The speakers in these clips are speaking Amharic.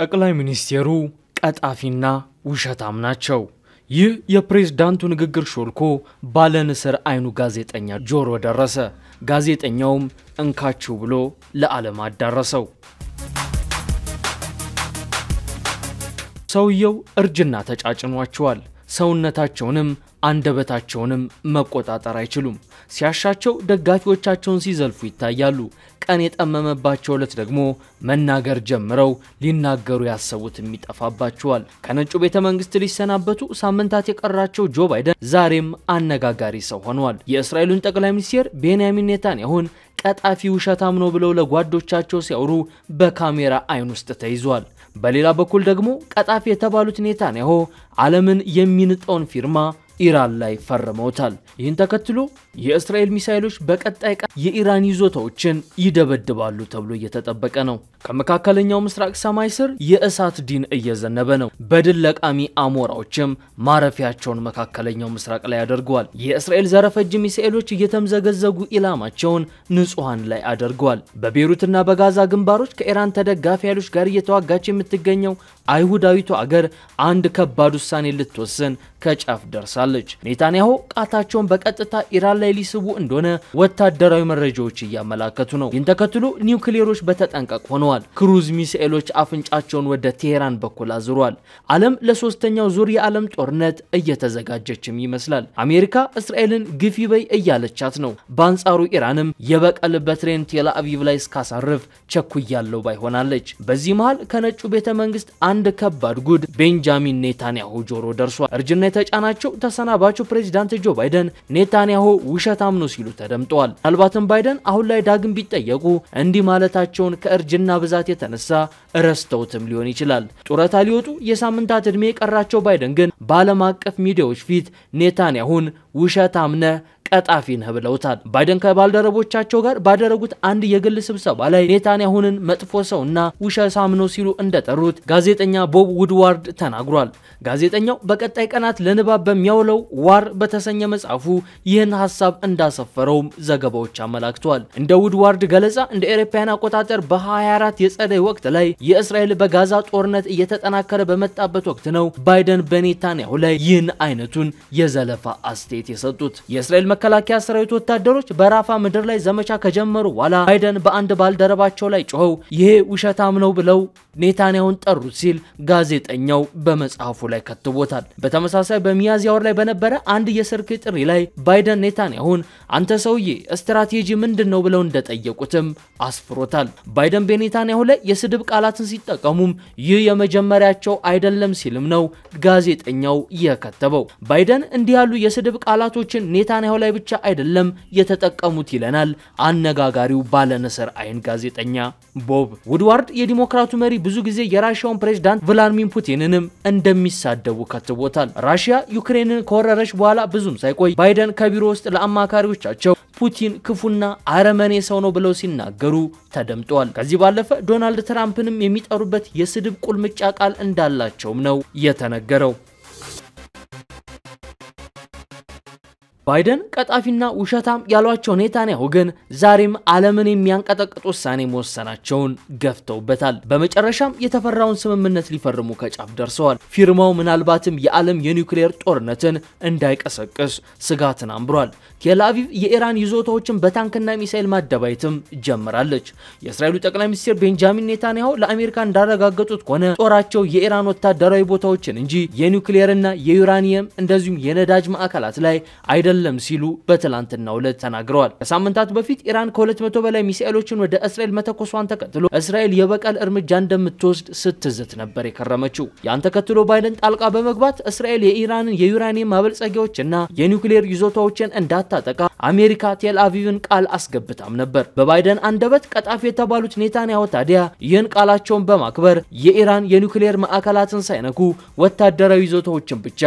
ጠቅላይ ሚኒስቴሩ ቀጣፊና ውሸታም ናቸው። ይህ የፕሬዝዳንቱ ንግግር ሾልኮ ባለንስር አይኑ ጋዜጠኛ ጆሮ ደረሰ። ጋዜጠኛውም እንካችሁ ብሎ ለዓለም አዳረሰው። ሰውየው እርጅና ተጫጭኗቸዋል። ሰውነታቸውንም አንደበታቸውንም መቆጣጠር አይችሉም። ሲያሻቸው ደጋፊዎቻቸውን ሲዘልፉ ይታያሉ። ቀን የጠመመባቸው ዕለት ደግሞ መናገር ጀምረው ሊናገሩ ያሰቡትም ይጠፋባቸዋል። ከነጩ ቤተ መንግስት ሊሰናበቱ ሳምንታት የቀራቸው ጆ ባይደን ዛሬም አነጋጋሪ ሰው ሆኗል። የእስራኤሉን ጠቅላይ ሚኒስትር ቤንያሚን ኔታንያሁን ቀጣፊ ውሸታም ነው ብለው ለጓዶቻቸው ሲያወሩ በካሜራ አይን ውስጥ ተይዟል። በሌላ በኩል ደግሞ ቀጣፊ የተባሉት ኔታንያሁ ዓለምን የሚንጠውን ፊርማ ኢራን ላይ ፈርመውታል። ይህን ተከትሎ የእስራኤል ሚሳይሎች በቀጣይ ቀን የኢራን ይዞታዎችን ይደበድባሉ ተብሎ እየተጠበቀ ነው። ከመካከለኛው ምስራቅ ሰማይ ስር የእሳት ዲን እየዘነበ ነው። በድል ለቃሚ አሞራዎችም ማረፊያቸውን መካከለኛው ምስራቅ ላይ አድርገዋል። የእስራኤል ዘረፈጅ ሚሳኤሎች እየተምዘገዘጉ ኢላማቸውን ንጹሐን ላይ አድርገዋል። በቤሩትና በጋዛ ግንባሮች ከኢራን ተደጋፊ ኃይሎች ጋር እየተዋጋች የምትገኘው አይሁዳዊቱ አገር አንድ ከባድ ውሳኔ ልትወስን ከጫፍ ደርሳል። አስታውቃለች። ኔታንያሁ ቃታቸውን በቀጥታ ኢራን ላይ ሊስቡ እንደሆነ ወታደራዊ መረጃዎች እያመላከቱ ነው። ይህን ተከትሎ ኒውክሌሮች በተጠንቀቅ ሆነዋል። ክሩዝ ሚሳኤሎች አፍንጫቸውን ወደ ቴሄራን በኩል አዙሯል። ዓለም ለሶስተኛው ዙር የዓለም ጦርነት እየተዘጋጀችም ይመስላል። አሜሪካ እስራኤልን ግፊ በይ እያለቻት ነው። በአንጻሩ ኢራንም የበቀል በትሬን ቴልአቪቭ ላይ እስካሳርፍ ቸኩያለው ባይሆናለች። በዚህ መሃል ከነጩ ቤተ መንግስት አንድ ከባድ ጉድ ቤንጃሚን ኔታንያሁ ጆሮ ደርሷል። እርጅና የተጫናቸው ተሰናባቹ ፕሬዚዳንት ጆ ባይደን ኔታንያሁ ውሸታም ነው ሲሉ ተደምጠዋል። ምናልባትም ባይደን አሁን ላይ ዳግም ቢጠየቁ እንዲህ ማለታቸውን ከእርጅና ብዛት የተነሳ እረስተውትም ሊሆን ይችላል። ጡረታ ሊወጡ የሳምንታት ዕድሜ የቀራቸው ባይደን ግን በዓለም አቀፍ ሚዲያዎች ፊት ኔታንያሁን ውሸታም ነህ ቀጣፊ ነህ ብለውታል። ባይደን ከባልደረቦቻቸው ጋር ባደረጉት አንድ የግል ስብሰባ ላይ ኔታንያሁንን መጥፎ ሰው እና ውሸት ሳምኖ ሲሉ እንደጠሩት ጋዜጠኛ ቦብ ውድዋርድ ተናግሯል። ጋዜጠኛው በቀጣይ ቀናት ለንባብ በሚያውለው ዋር በተሰኘ መጽሐፉ ይህን ሀሳብ እንዳሰፈረውም ዘገባዎች አመላክተዋል። እንደ ውድዋርድ ገለጻ እንደ ኤሮፓያን አቆጣጠር በ24 የጸደይ ወቅት ላይ የእስራኤል በጋዛ ጦርነት እየተጠናከረ በመጣበት ወቅት ነው ባይደን በኔታንያሁ ላይ ይህን አይነቱን የዘለፋ አስተያየት የሰጡት። የእስራኤል የመከላከያ ሰራዊት ወታደሮች በራፋ ምድር ላይ ዘመቻ ከጀመሩ በኋላ ባይደን በአንድ ባልደረባቸው ላይ ጮኸው ይሄ ውሸታም ነው ብለው ኔታንያሁን ጠሩት ሲል ጋዜጠኛው በመጽሐፉ ላይ ከትቦታል። በተመሳሳይ በሚያዝያ ወር ላይ በነበረ አንድ የስልክ ጥሪ ላይ ባይደን ኔታንያሁን አንተ ሰውዬ ስትራቴጂ ምንድን ነው ብለው እንደጠየቁትም አስፍሮታል። ባይደን በኔታንያሁ ላይ የስድብ ቃላትን ሲጠቀሙም ይህ የመጀመሪያቸው አይደለም ሲልም ነው ጋዜጠኛው የከተበው። ባይደን እንዲህ ያሉ የስድብ ቃላቶችን ኔታንያሁ ላይ ላይ ብቻ አይደለም የተጠቀሙት ይለናል አነጋጋሪው ባለነሰር አይን ጋዜጠኛ ቦብ ውድዋርድ። የዲሞክራቱ መሪ ብዙ ጊዜ የራሽያውን ፕሬዝዳንት ቭላድሚር ፑቲንንም እንደሚሳደቡ ከትቦታል። ራሽያ ዩክሬንን ከወረረች በኋላ ብዙም ሳይቆይ ባይደን ከቢሮ ውስጥ ለአማካሪዎቻቸው ፑቲን ክፉና አረመኔ ሰው ነው ብለው ሲናገሩ ተደምጧል። ከዚህ ባለፈ ዶናልድ ትራምፕንም የሚጠሩበት የስድብ ቁልምጫ ቃል እንዳላቸውም ነው የተነገረው። ባይደን ቀጣፊና ውሸታም ያሏቸው ኔታንያሁ ግን ዛሬም ዓለምን የሚያንቀጠቅጥ ውሳኔ መወሰናቸውን ገፍተውበታል። በመጨረሻም የተፈራውን ስምምነት ሊፈርሙ ከጫፍ ደርሰዋል። ፊርማው ምናልባትም የዓለም የኒውክሌር ጦርነትን እንዳይቀሰቅስ ስጋትን አንብሯል። ቴልአቪቭ የኢራን ይዞታዎችን በታንክና ሚሳኤል ማደባየትም ጀምራለች። የእስራኤሉ ጠቅላይ ሚኒስትር ቤንጃሚን ኔታንያሁ ለአሜሪካ እንዳረጋገጡት ከሆነ ጦራቸው የኢራን ወታደራዊ ቦታዎችን እንጂ የኒውክሌርና የዩራኒየም እንደዚሁም የነዳጅ ማዕከላት ላይ አይደ አይደለም ሲሉ በትላንትናው ዕለት ተናግረዋል። ከሳምንታት በፊት ኢራን ከ200 በላይ ሚሳኤሎችን ወደ እስራኤል መተኮሷን ተከትሎ እስራኤል የበቀል እርምጃ እንደምትወስድ ስትዝት ነበር የከረመችው። ያን ተከትሎ ባይደን ጣልቃ በመግባት እስራኤል የኢራንን የዩራኒየም ማበልጸጊያዎችና የኒውክሌር ይዞታዎችን እንዳታጠቃ አሜሪካ ቴልአቪቭን ቃል አስገብታም ነበር። በባይደን አንደበት ቀጣፊ የተባሉት ኔታንያሁ ታዲያ ይህን ቃላቸውን በማክበር የኢራን የኒውክሌር ማዕከላትን ሳይነኩ ወታደራዊ ይዞታዎችን ብቻ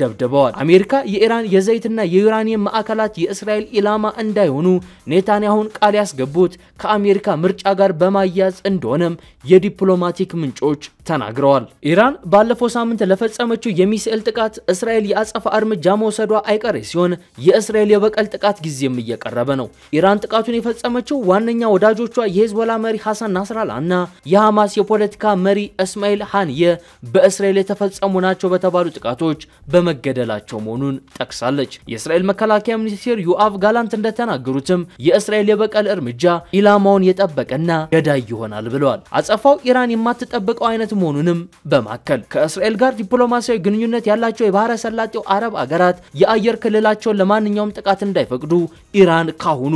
ደብድበዋል። አሜሪካ የኢራን የዘይትና የ የዩራኒየም ማዕከላት የእስራኤል ኢላማ እንዳይሆኑ ኔታንያሁን ቃል ያስገቡት ከአሜሪካ ምርጫ ጋር በማያያዝ እንደሆነም የዲፕሎማቲክ ምንጮች ተናግረዋል። ኢራን ባለፈው ሳምንት ለፈጸመችው የሚሳኤል ጥቃት እስራኤል የአጸፋ እርምጃ መውሰዷ አይቀሬ ሲሆን የእስራኤል የበቀል ጥቃት ጊዜም እየቀረበ ነው። ኢራን ጥቃቱን የፈጸመችው ዋነኛ ወዳጆቿ የሄዝቦላ መሪ ሐሰን ናስራላ እና የሐማስ የፖለቲካ መሪ እስማኤል ሃንየ በእስራኤል የተፈጸሙ ናቸው በተባሉ ጥቃቶች በመገደላቸው መሆኑን ጠቅሳለች። የእስራኤል መከላከያ ሚኒስቴር ዮአቭ ጋላንት እንደተናገሩትም የእስራኤል የበቀል እርምጃ ኢላማውን የጠበቀና ገዳይ ይሆናል ብለዋል። አጸፋው ኢራን የማትጠብቀው አይነት መሆኑንም በማከል ከእስራኤል ጋር ዲፕሎማሲያዊ ግንኙነት ያላቸው የባህረ ሰላጤው አረብ አገራት የአየር ክልላቸውን ለማንኛውም ጥቃት እንዳይፈቅዱ ኢራን ካሁኑ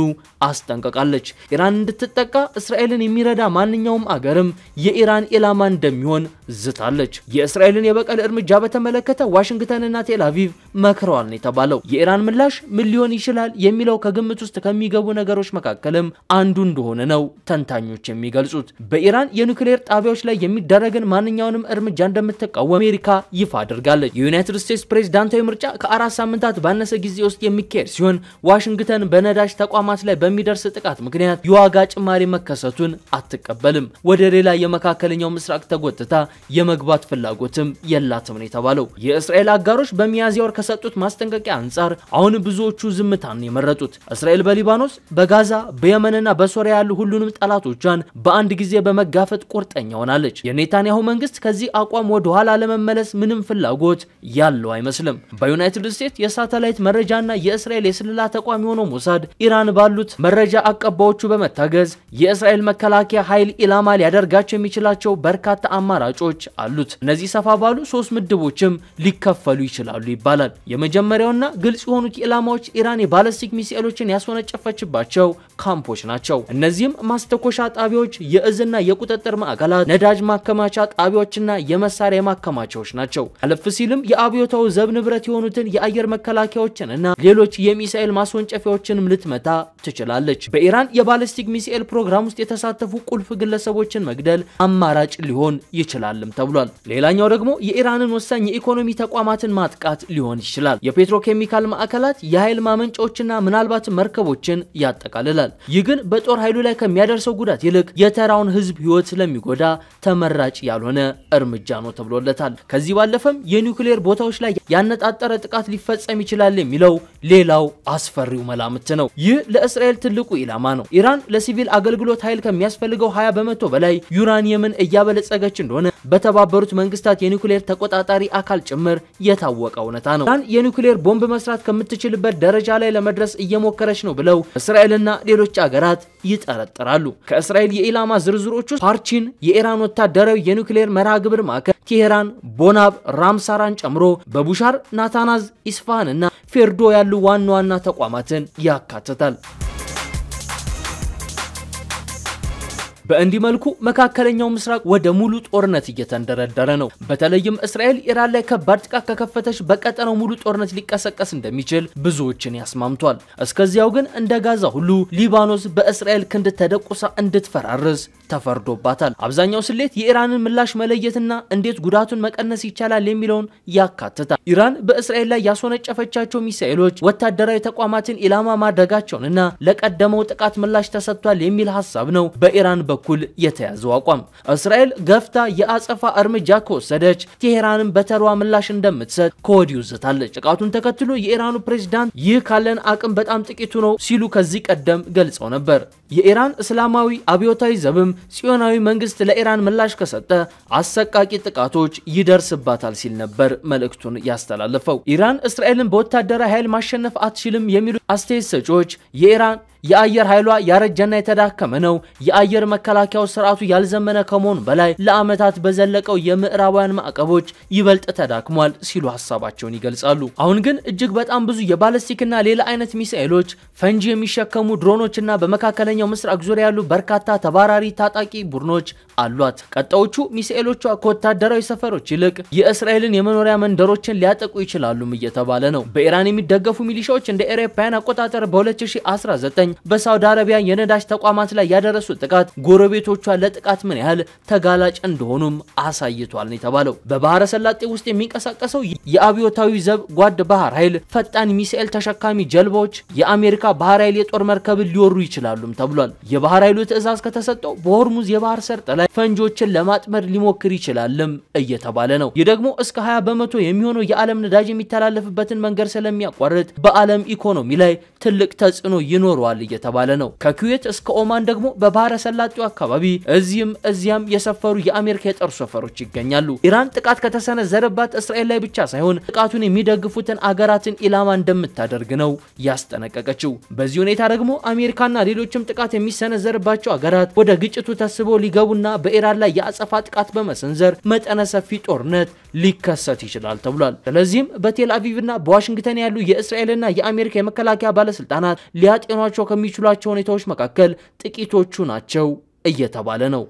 አስጠንቀቃለች። ኢራን እንድትጠቃ እስራኤልን የሚረዳ ማንኛውም አገርም የኢራን ኢላማ እንደሚሆን ዝታለች። የእስራኤልን የበቀል እርምጃ በተመለከተ ዋሽንግተንና ቴል አቪቭ መክረዋል ነው የተባለው። የኢራን ምላሽ ምን ሊሆን ይችላል የሚለው ከግምት ውስጥ ከሚገቡ ነገሮች መካከልም አንዱ እንደሆነ ነው ተንታኞች የሚገልጹት። በኢራን የኒውክሌር ጣቢያዎች ላይ የሚደረግን ማንኛውንም እርምጃ እንደምትቃወም አሜሪካ ይፋ አድርጋለች። የዩናይትድ ስቴትስ ፕሬዝዳንታዊ ምርጫ ከአራት ሳምንታት ባነሰ ጊዜ ውስጥ የሚካሄድ ሲሆን ዋሽንግተን በነዳጅ ተቋማት ላይ በሚደርስ ጥቃት ምክንያት የዋጋ ጭማሪ መከሰቱን አትቀበልም። ወደ ሌላ የመካከለኛው ምስራቅ ተጎትታ የመግባት ፍላጎትም የላትም ነው የተባለው። የእስራኤል አጋሮች በሚያዝያ ወር ከሰጡት ማስጠንቀቂያ አንጻር አሁን ብዙዎቹ ዝምታን የመረጡት። እስራኤል በሊባኖስ፣ በጋዛ፣ በየመንና በሶሪያ ያሉ ሁሉንም ጠላቶቿን በአንድ ጊዜ በመጋፈጥ ቁርጠኛ ሆናለች። የኔታንያሁ መንግስት ከዚህ አቋም ወደ ኋላ ለመመለስ ምንም ፍላጎት ያለው አይመስልም። በዩናይትድ ስቴትስ የሳተላይት መረጃና የእስራኤል የስለላ ተቋም የሆነው ሞሳድ ኢራን ባሉት መረጃ አቀባዮቹ በመታገዝ የእስራኤል መከላከያ ኃይል ኢላማ ሊያደርጋቸው የሚችላቸው በርካታ አማራጮች አሉት። እነዚህ ሰፋ ባሉ ሶስት ምድቦችም ሊከፈሉ ይችላሉ ይባላል። የመጀመሪያውና ግልጽ የሆኑ ታንክ ኢላማዎች ኢራን የባለስቲክ ሚሳኤሎችን ያስወነጨፈችባቸው ካምፖች ናቸው። እነዚህም ማስተኮሻ ጣቢያዎች፣ የእዝና የቁጥጥር ማዕከላት፣ ነዳጅ ማከማቻ ጣቢያዎችና የመሳሪያ ማከማቻዎች ናቸው። አለፍ ሲልም የአብዮታዊ ዘብ ንብረት የሆኑትን የአየር መከላከያዎችንና ሌሎች የሚሳኤል ማስወንጨፊያዎችንም ልትመታ ትችላለች። በኢራን የባለስቲክ ሚሳኤል ፕሮግራም ውስጥ የተሳተፉ ቁልፍ ግለሰቦችን መግደል አማራጭ ሊሆን ይችላልም ተብሏል። ሌላኛው ደግሞ የኢራንን ወሳኝ የኢኮኖሚ ተቋማትን ማጥቃት ሊሆን ይችላል። የፔትሮኬሚካል ማዕከል አካላት የኃይል ማመንጫዎችና ምናልባት መርከቦችን ያጠቃልላል። ይህ ግን በጦር ኃይሉ ላይ ከሚያደርሰው ጉዳት ይልቅ የተራውን ህዝብ ህይወት ስለሚጎዳ ተመራጭ ያልሆነ እርምጃ ነው ተብሎለታል። ከዚህ ባለፈም የኒውክሌር ቦታዎች ላይ ያነጣጠረ ጥቃት ሊፈጸም ይችላል የሚለው ሌላው አስፈሪው መላምት ነው። ይህ ለእስራኤል ትልቁ ኢላማ ነው። ኢራን ለሲቪል አገልግሎት ኃይል ከሚያስፈልገው 20 በመቶ በላይ ዩራኒየምን እያበለጸገች እንደሆነ በተባበሩት መንግስታት የኒውክሌር ተቆጣጣሪ አካል ጭምር የታወቀ እውነታ ነው። ኢራን የኒውክሌር ቦምብ መስራት የምትችልበት ደረጃ ላይ ለመድረስ እየሞከረች ነው ብለው እስራኤልና ሌሎች አገራት ይጠረጥራሉ። ከእስራኤል የኢላማ ዝርዝሮች ውስጥ ፓርቺን፣ የኢራን ወታደራዊ የኒውክሌር መርሃ ግብር ማዕከል፣ ቴሄራን፣ ቦናብ፣ ራምሳራን ጨምሮ በቡሻር ናታናዝ፣ ኢስፋሃን እና ፌርዶ ያሉ ዋና ዋና ተቋማትን ያካትታል። በእንዲህ መልኩ መካከለኛው ምስራቅ ወደ ሙሉ ጦርነት እየተንደረደረ ነው። በተለይም እስራኤል ኢራን ላይ ከባድ ጥቃት ከከፈተች በቀጠናው ሙሉ ጦርነት ሊቀሰቀስ እንደሚችል ብዙዎችን ያስማምቷል። እስከዚያው ግን እንደ ጋዛ ሁሉ ሊባኖስ በእስራኤል ክንድ ተደቁሳ እንድትፈራርስ ተፈርዶባታል። አብዛኛው ስሌት የኢራንን ምላሽ መለየትና እንዴት ጉዳቱን መቀነስ ይቻላል የሚለውን ያካትታል። ኢራን በእስራኤል ላይ ያስወነጨፈቻቸው ሚሳኤሎች ወታደራዊ ተቋማትን ኢላማ ማድረጋቸውንና ለቀደመው ጥቃት ምላሽ ተሰጥቷል የሚል ሀሳብ ነው በኢራን በኩል በኩል የተያዘው አቋም። እስራኤል ገፍታ የአጸፋ እርምጃ ከወሰደች ቴሄራንን በተሯ ምላሽ እንደምትሰጥ ከወዲሁ ዝታለች። ጥቃቱን ተከትሎ የኢራኑ ፕሬዝዳንት ይህ ካለን አቅም በጣም ጥቂቱ ነው ሲሉ ከዚህ ቀደም ገልጸው ነበር። የኢራን እስላማዊ አብዮታዊ ዘብም ጽዮናዊ መንግስት ለኢራን ምላሽ ከሰጠ አሰቃቂ ጥቃቶች ይደርስባታል ሲል ነበር መልእክቱን ያስተላለፈው። ኢራን እስራኤልን በወታደራዊ ኃይል ማሸነፍ አትችልም የሚሉ አስተያየት ሰጪዎች የኢራን የአየር ኃይሏ ያረጀና የተዳከመ ነው። የአየር መከላከያው ስርዓቱ ያልዘመነ ከመሆኑ በላይ ለአመታት በዘለቀው የምዕራባውያን ማዕቀቦች ይበልጥ ተዳክሟል ሲሉ ሀሳባቸውን ይገልጻሉ። አሁን ግን እጅግ በጣም ብዙ የባለስቲክና ሌላ አይነት ሚሳኤሎች፣ ፈንጂ የሚሸከሙ ድሮኖችና በመካከለኛው ምስራቅ ዙሪያ ያሉ በርካታ ተባራሪ ታጣቂ ቡድኖች አሏት። ቀጣዮቹ ሚሳኤሎቿ ከወታደራዊ ሰፈሮች ይልቅ የእስራኤልን የመኖሪያ መንደሮችን ሊያጠቁ ይችላሉም እየተባለ ነው። በኢራን የሚደገፉ ሚሊሻዎች እንደ ኤሮፓውያን አቆጣጠር በ2019 በሳውዲ አረቢያ የነዳጅ ተቋማት ላይ ያደረሱ ጥቃት ጎረቤቶቿ ለጥቃት ምን ያህል ተጋላጭ እንደሆኑም አሳይቷል ነው የተባለው። በባህረ ሰላጤ ውስጥ የሚንቀሳቀሰው የአብዮታዊ ዘብ ጓድ ባህር ኃይል ፈጣን ሚሳኤል ተሸካሚ ጀልባዎች የአሜሪካ ባህር ኃይል የጦር መርከብን ሊወሩ ይችላሉም ተብሏል። የባህር ኃይሉ ትዕዛዝ ከተሰጠው በሆርሙዝ የባህር ሰርጥ ላይ ፈንጆችን ለማጥመድ ሊሞክር ይችላልም እየተባለ ነው። ይህ ደግሞ እስከ 20 በመቶ የሚሆነው የዓለም ነዳጅ የሚተላለፍበትን መንገድ ስለሚያቋርጥ በዓለም ኢኮኖሚ ላይ ትልቅ ተጽዕኖ ይኖረዋል እየተባለ ነው። ከኩዌት እስከ ኦማን ደግሞ በባህረ ሰላጤው አካባቢ እዚህም እዚያም የሰፈሩ የአሜሪካ የጦር ሰፈሮች ይገኛሉ። ኢራን ጥቃት ከተሰነዘረባት እስራኤል ላይ ብቻ ሳይሆን ጥቃቱን የሚደግፉትን አገራትን ኢላማ እንደምታደርግ ነው ያስጠነቀቀችው። በዚህ ሁኔታ ደግሞ አሜሪካና ሌሎችም ጥቃት የሚሰነዘርባቸው አገራት ወደ ግጭቱ ተስበው ሊገቡና በኢራን ላይ የአጸፋ ጥቃት በመሰንዘር መጠነ ሰፊ ጦርነት ሊከሰት ይችላል ተብሏል። ስለዚህም በቴል አቪቭና በዋሽንግተን ያሉ የእስራኤልና የአሜሪካ የመከላከያ ባለስልጣናት ሊያጤኗቸው ከሚችሏቸው ሁኔታዎች መካከል ጥቂቶቹ ናቸው እየተባለ ነው።